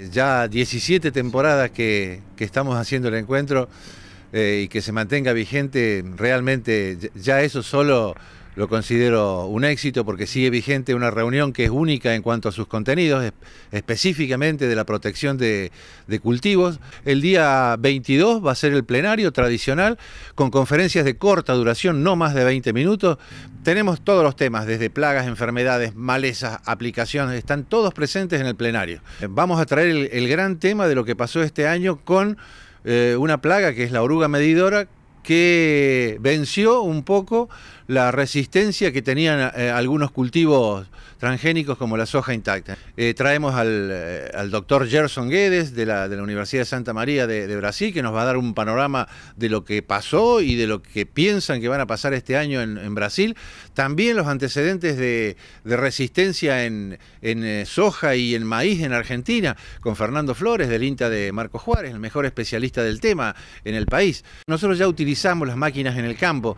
Ya 17 temporadas que, estamos haciendo el encuentro eh, y que se mantenga vigente, realmente ya eso solo lo considero un éxito porque sigue vigente una reunión que es única en cuanto a sus contenidos, específicamente de la protección de, cultivos. El día 22 va a ser el plenario tradicional con conferencias de corta duración, no más de 20 minutos. Tenemos todos los temas, desde plagas, enfermedades, malezas, aplicaciones, están todos presentes en el plenario. Vamos a traer el, gran tema de lo que pasó este año con eh, una plaga que es la oruga medidora que venció un poco la resistencia que tenían eh, algunos cultivos transgénicos como la soja intacta. Eh, traemos eh, al, doctor Gerson Guedes de la, Universidad de Santa María de, Brasil, que nos va a dar un panorama de lo que pasó y de lo que piensan que van a pasar este año en, Brasil. También los antecedentes de, resistencia en, soja y en maíz en Argentina, con Fernando Flores del INTA de Marco Juárez, el mejor especialista del tema en el país. Nosotros ya utilizamos las máquinas en el campo.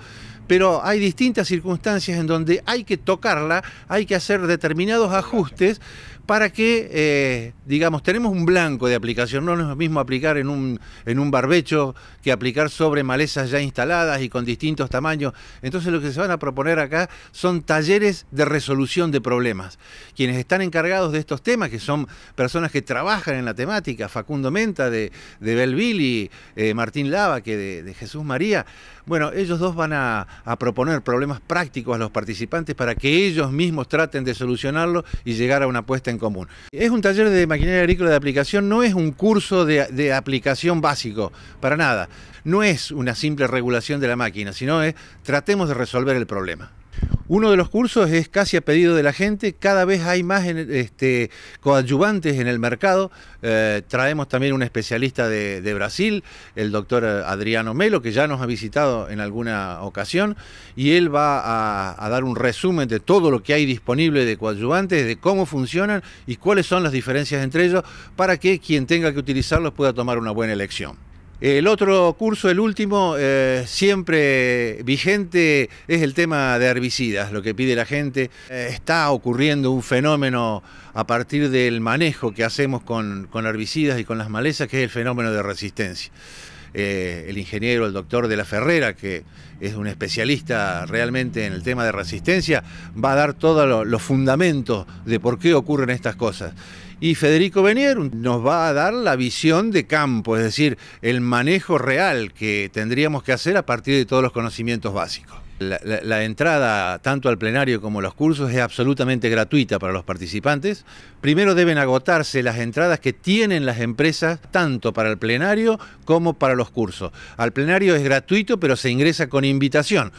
Pero hay distintas circunstancias en donde hay que tocarla, hay que hacer determinados ajustes para que, eh, digamos, tenemos un blanco de aplicación, no es lo mismo aplicar en un, en un barbecho que aplicar sobre malezas ya instaladas y con distintos tamaños. Entonces lo que se van a proponer acá son talleres de resolución de problemas. Quienes están encargados de estos temas, que son personas que trabajan en la temática, Facundo Menta de, de Belville y eh, Martín Lava, que de Jesús María, bueno, ellos dos van a, proponer problemas prácticos a los participantes para que ellos mismos traten de solucionarlo y llegar a una apuesta en común. Es un taller de maquinaria agrícola de aplicación, no es un curso de aplicación básico, para nada. No es una simple regulación de la máquina, sino es tratemos de resolver el problema. Uno de los cursos es casi a pedido de la gente, cada vez hay más este, coadyuvantes en el mercado. Eh, traemos también un especialista de, Brasil, el doctor Adriano Melo, que ya nos ha visitado en alguna ocasión, y él va a, a dar un resumen de todo lo que hay disponible de coadyuvantes, de cómo funcionan y cuáles son las diferencias entre ellos, para que quien tenga que utilizarlos pueda tomar una buena elección. El otro curso, el último, eh, siempre vigente, es el tema de herbicidas, lo que pide la gente. Eh, está ocurriendo un fenómeno a partir del manejo que hacemos con, con herbicidas y con las malezas, que es el fenómeno de resistencia. Eh, el ingeniero, el doctor de la Ferrera, que es un especialista realmente en el tema de resistencia, va a dar todos los fundamentos de por qué ocurren estas cosas. Y Federico Benier nos va a dar la visión de campo, es decir, el manejo real que tendríamos que hacer a partir de todos los conocimientos básicos. La, entrada tanto al plenario como a los cursos es absolutamente gratuita para los participantes. Primero deben agotarse las entradas que tienen las empresas tanto para el plenario como para los cursos. Al plenario es gratuito pero se ingresa con invitación.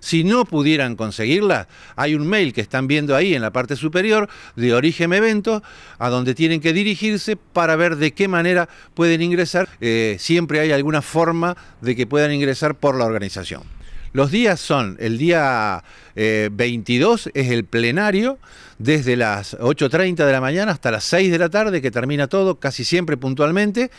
Si no pudieran conseguirla, hay un mail que están viendo ahí en la parte superior de Origen evento a donde tienen que dirigirse para ver de qué manera pueden ingresar. Eh, siempre hay alguna forma de que puedan ingresar por la organización. Los días son, el día 22 eh, es el plenario, desde las 8.30 de la mañana hasta las 6 de la tarde, que termina todo casi siempre puntualmente.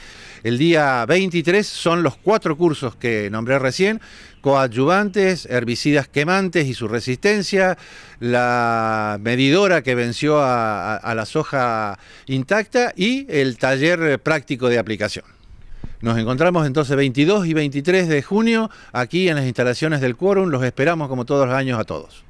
El día 23 son los cuatro cursos que nombré recién, coadyuvantes, herbicidas quemantes y su resistencia, la medidora que venció a la soja intacta y el taller práctico de aplicación. Nos encontramos entonces 22 y 23 de junio aquí en las instalaciones del quórum. Los esperamos como todos los años a todos.